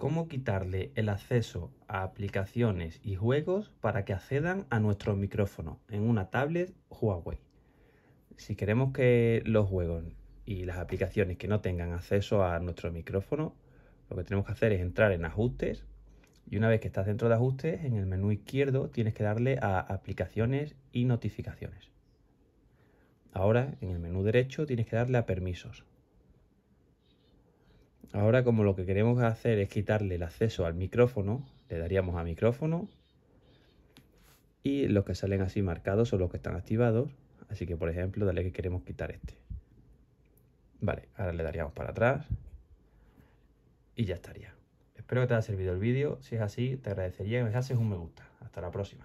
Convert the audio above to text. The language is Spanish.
cómo quitarle el acceso a aplicaciones y juegos para que accedan a nuestro micrófono en una tablet Huawei. Si queremos que los juegos y las aplicaciones que no tengan acceso a nuestro micrófono, lo que tenemos que hacer es entrar en ajustes y una vez que estás dentro de ajustes, en el menú izquierdo tienes que darle a aplicaciones y notificaciones. Ahora en el menú derecho tienes que darle a permisos. Ahora como lo que queremos hacer es quitarle el acceso al micrófono, le daríamos a micrófono y los que salen así marcados son los que están activados. Así que por ejemplo, dale que queremos quitar este. Vale, ahora le daríamos para atrás y ya estaría. Espero que te haya servido el vídeo. Si es así, te agradecería que me haces un me gusta. Hasta la próxima.